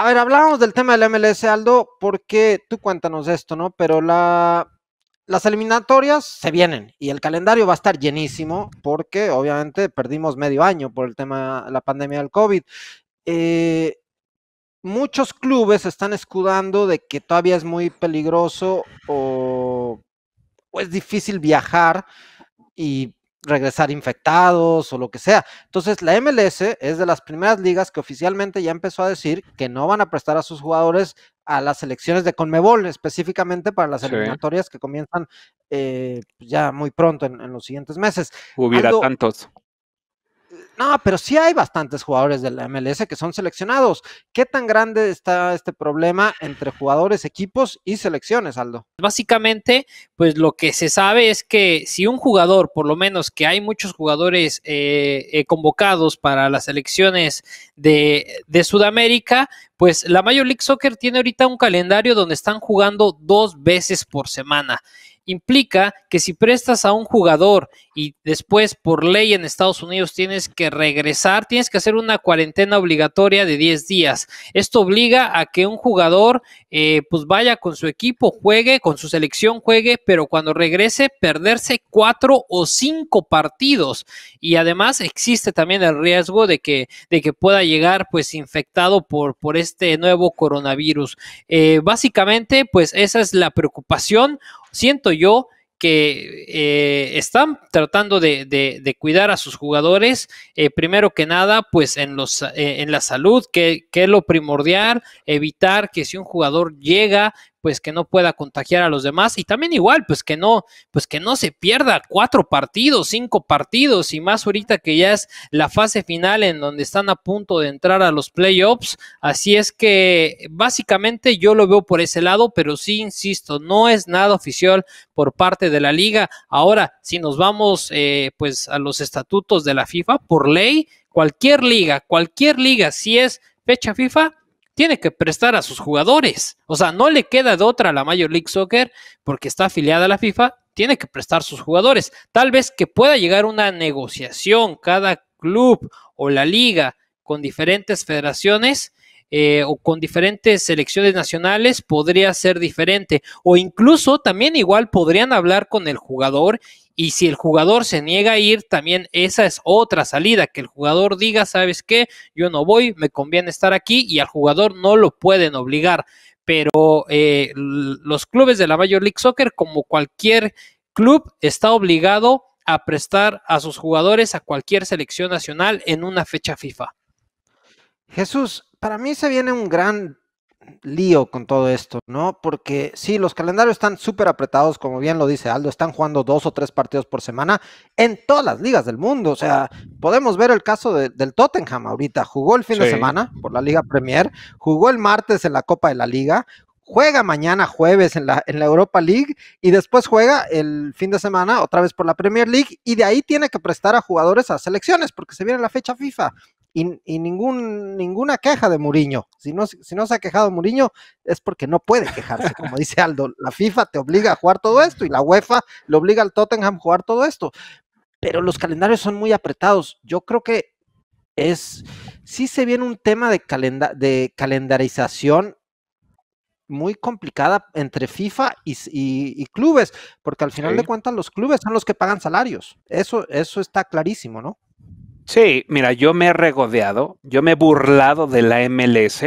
A ver, hablábamos del tema del MLS, Aldo, porque tú cuéntanos esto, ¿no? Pero las eliminatorias se vienen y el calendario va a estar llenísimo porque obviamente perdimos medio año por el tema de la pandemia del COVID. Eh, muchos clubes están escudando de que todavía es muy peligroso o es difícil viajar y regresar infectados o lo que sea. Entonces, la MLS es de las primeras ligas que oficialmente ya empezó a decir que no van a prestar a sus jugadores a las elecciones de Conmebol, específicamente para las eliminatorias que comienzan eh, pues, ya muy pronto en, los siguientes meses. Hubiera tantos. No, pero sí hay bastantes jugadores de la MLS que son seleccionados. ¿Qué tan grande está este problema entre jugadores, equipos y selecciones, Aldo? Básicamente, pues lo que se sabe es que si un jugador, por lo menos que hay muchos jugadores eh, eh, convocados para las selecciones de, de Sudamérica, pues la Major League Soccer tiene ahorita un calendario donde están jugando dos veces por semana implica que si prestas a un jugador y después por ley en Estados Unidos tienes que regresar, tienes que hacer una cuarentena obligatoria de 10 días. Esto obliga a que un jugador eh, pues vaya con su equipo, juegue, con su selección juegue, pero cuando regrese perderse cuatro o cinco partidos. Y además existe también el riesgo de que, de que pueda llegar pues infectado por, por este nuevo coronavirus. Eh, básicamente pues esa es la preocupación siento yo que eh, están tratando de, cuidar a sus jugadores, eh, primero que nada, pues en, los, eh, en la salud, que, que, es lo primordial, evitar que si un jugador llega pues que no pueda contagiar a los demás y también igual, pues que no, pues que no se pierda cuatro partidos, cinco partidos y más ahorita que ya es la fase final en donde están a punto de entrar a los playoffs. Así es que básicamente yo lo veo por ese lado, pero sí, insisto, no es nada oficial por parte de la liga. Ahora, si nos vamos eh, pues a los estatutos de la FIFA, por ley, cualquier liga, cualquier liga, si es fecha FIFA, tiene que prestar a sus jugadores. O sea, no le queda de otra a la Major League Soccer porque está afiliada a la FIFA, tiene que prestar sus jugadores. Tal vez que pueda llegar una negociación cada club o la liga con diferentes federaciones eh, o con diferentes selecciones nacionales podría ser diferente. O incluso también igual podrían hablar con el jugador y si el jugador se niega a ir, también esa es otra salida, que el jugador diga, sabes qué, yo no voy, me conviene estar aquí y al jugador no lo pueden obligar. Pero eh, los clubes de la Major League Soccer, como cualquier club, está obligado a prestar a sus jugadores a cualquier selección nacional en una fecha FIFA. Jesús, para mí se viene un gran lío con todo esto, ¿no? Porque sí, los calendarios están súper apretados, como bien lo dice Aldo, están jugando dos o tres partidos por semana en todas las ligas del mundo. O sea, podemos ver el caso del Tottenham ahorita. Jugó el fin de semana por la Liga Premier, jugó el martes en la Copa de la Liga, juega mañana jueves en la Europa League y después juega el fin de semana otra vez por la Premier League y de ahí tiene que prestar a jugadores a selecciones porque se viene la fecha FIFA y, ningún, ninguna queja de Muriño. Si no, si no se ha quejado Muriño, es porque no puede quejarse, como dice Aldo. La FIFA te obliga a jugar todo esto y la UEFA le obliga al Tottenham a jugar todo esto. Pero los calendarios son muy apretados. Yo creo que es, sí se viene un tema de, de calendarización muy complicada entre FIFA y, clubes, porque al final de cuentas los clubes son los que pagan salarios. Eso, eso está clarísimo, ¿no? Sí, mira, yo me he regodeado, yo me he burlado de la MLS,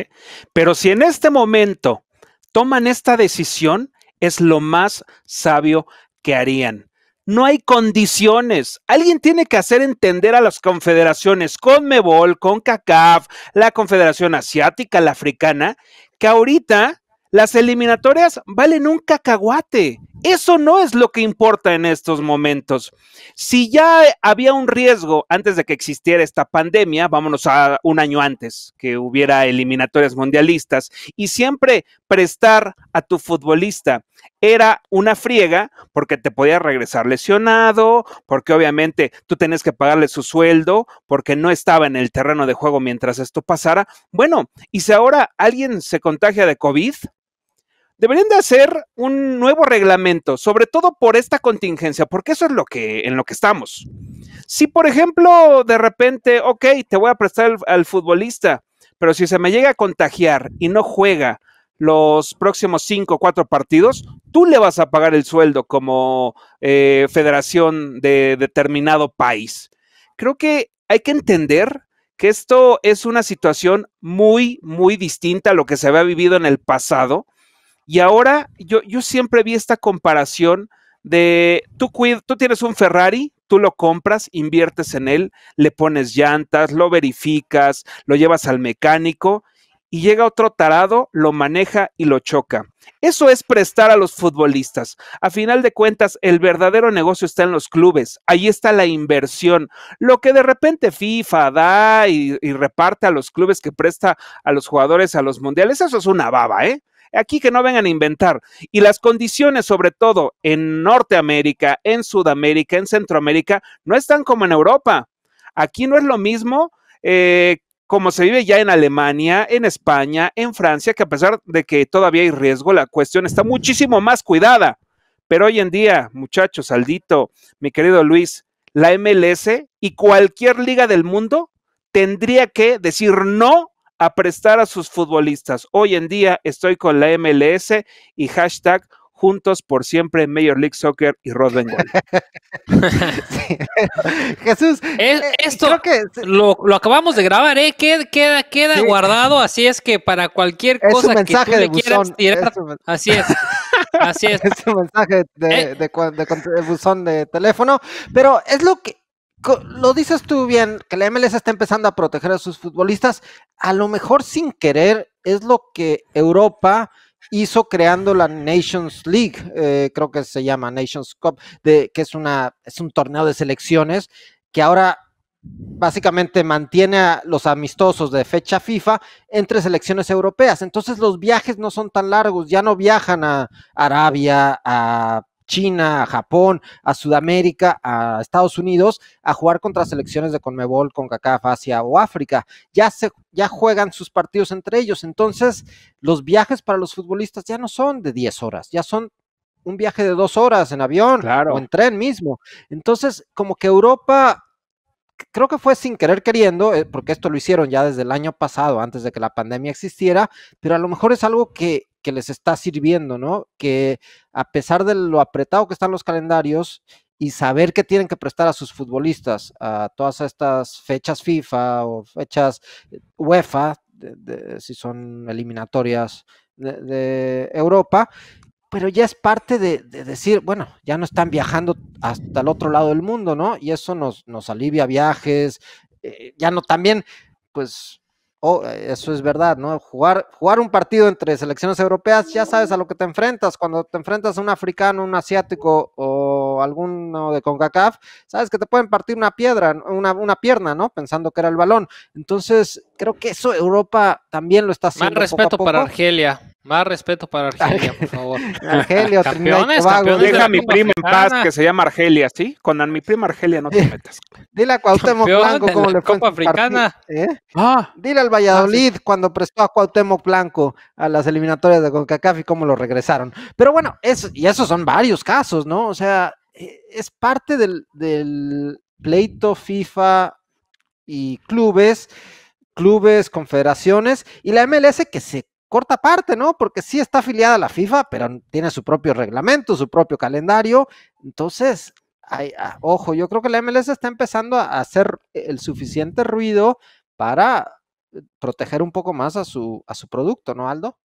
pero si en este momento toman esta decisión, es lo más sabio que harían. No hay condiciones. Alguien tiene que hacer entender a las confederaciones con Mebol, con CACAF, la Confederación Asiática, la Africana, que ahorita las eliminatorias valen un cacahuate. Eso no es lo que importa en estos momentos. Si ya había un riesgo antes de que existiera esta pandemia, vámonos a un año antes que hubiera eliminatorias mundialistas, y siempre prestar a tu futbolista era una friega porque te podía regresar lesionado, porque obviamente tú tenías que pagarle su sueldo, porque no estaba en el terreno de juego mientras esto pasara. Bueno, y si ahora alguien se contagia de COVID, deberían de hacer un nuevo reglamento, sobre todo por esta contingencia, porque eso es lo que en lo que estamos. Si, por ejemplo, de repente, ok, te voy a prestar al futbolista, pero si se me llega a contagiar y no juega los próximos cinco o cuatro partidos, tú le vas a pagar el sueldo como eh, federación de determinado país. Creo que hay que entender que esto es una situación muy, muy distinta a lo que se había vivido en el pasado y ahora yo, yo siempre vi esta comparación de tú, tú tienes un Ferrari, tú lo compras, inviertes en él, le pones llantas, lo verificas, lo llevas al mecánico y llega otro tarado, lo maneja y lo choca. Eso es prestar a los futbolistas. A final de cuentas, el verdadero negocio está en los clubes. Ahí está la inversión. Lo que de repente FIFA da y reparte a los clubes que presta a los jugadores a los mundiales, eso es una baba, ¿eh? Aquí que no vengan a inventar. Y las condiciones, sobre todo en Norteamérica, en Sudamérica, en Centroamérica, no están como en Europa. Aquí no es lo mismo. Eh, como se vive ya en Alemania, en España, en Francia, que a pesar de que todavía hay riesgo, la cuestión está muchísimo más cuidada. Pero hoy en día, muchachos, saldito, mi querido Luis, la MLS y cualquier liga del mundo tendría que decir no a prestar a sus futbolistas. Hoy en día estoy con la MLS y hashtag juntos por siempre Major League Soccer y Rod Jesús, eh, esto creo que, lo, acabamos de grabar, ¿eh? Queda, queda, queda guardado, así es que para cualquier cosa que le quieras tirar, así es. Así es. un mensaje eh. de, buzón de teléfono, pero es lo que lo dices tú bien, que la MLS está empezando a proteger a sus futbolistas, a lo mejor sin querer es lo que Europa hizo creando la Nations League, eh, creo que se llama Nations Cup, que es, una, es un torneo de selecciones que ahora básicamente mantiene a los amistosos de fecha FIFA entre selecciones europeas. Entonces los viajes no son tan largos, ya no viajan a Arabia, a China, a Japón, a Sudamérica, a Estados Unidos, a jugar contra selecciones de Conmebol, CONCACAF, Asia o África. Ya, se, ya juegan sus partidos entre ellos. Entonces, los viajes para los futbolistas ya no son de 10 horas, ya son un viaje de dos horas en avión o en tren mismo. Entonces, como que Europa creo que fue sin querer queriendo, eh, porque esto lo hicieron ya desde el año pasado, antes de que la pandemia existiera, pero a lo mejor es algo que, les está sirviendo, ¿no? Que a pesar de lo apretado que están los calendarios y saber que tienen que prestar a sus futbolistas a todas estas fechas FIFA o fechas eh, UEFA, si son eliminatorias de Europa, pero ya es parte de, decir, bueno, ya no están viajando hasta el otro lado del mundo, ¿no? Y eso nos, nos alivia viajes, eh, ya no también, pues, oh, eso es verdad, ¿no? Jugar, jugar un partido entre selecciones europeas, ya sabes a lo que te enfrentas. Cuando te enfrentas a un africano, un asiático o alguno de CONCACAF, sabes que te pueden partir una piedra, una, pierna, ¿no? Pensando que era el balón. Entonces, creo que eso Europa también lo está haciendo. respeto para Argelia más respeto para Argelia, por favor. Argelia, campeones, campeones Deja a mi prima en paz, que se llama Argelia, ¿sí? Con mi prima Argelia no te metas. Dile a Cuauhtémoc Blanco como le fue Copa Africana. ¿eh? Ah. Dile al Valladolid ah, cuando prestó a Cuauhtémoc Blanco a las eliminatorias de CONCACAF y cómo lo regresaron. Pero bueno, eso, y esos son varios casos, ¿no? O sea, eh, es parte del, del pleito FIFA y clubes clubes, confederaciones y la MLS que se corta parte, ¿no? Porque sí está afiliada a la FIFA, pero tiene su propio reglamento, su propio calendario. Entonces, ah, ojo, yo creo que la MLS está empezando a hacer el suficiente ruido para eh, proteger un poco más a su, a su producto, ¿no, Aldo?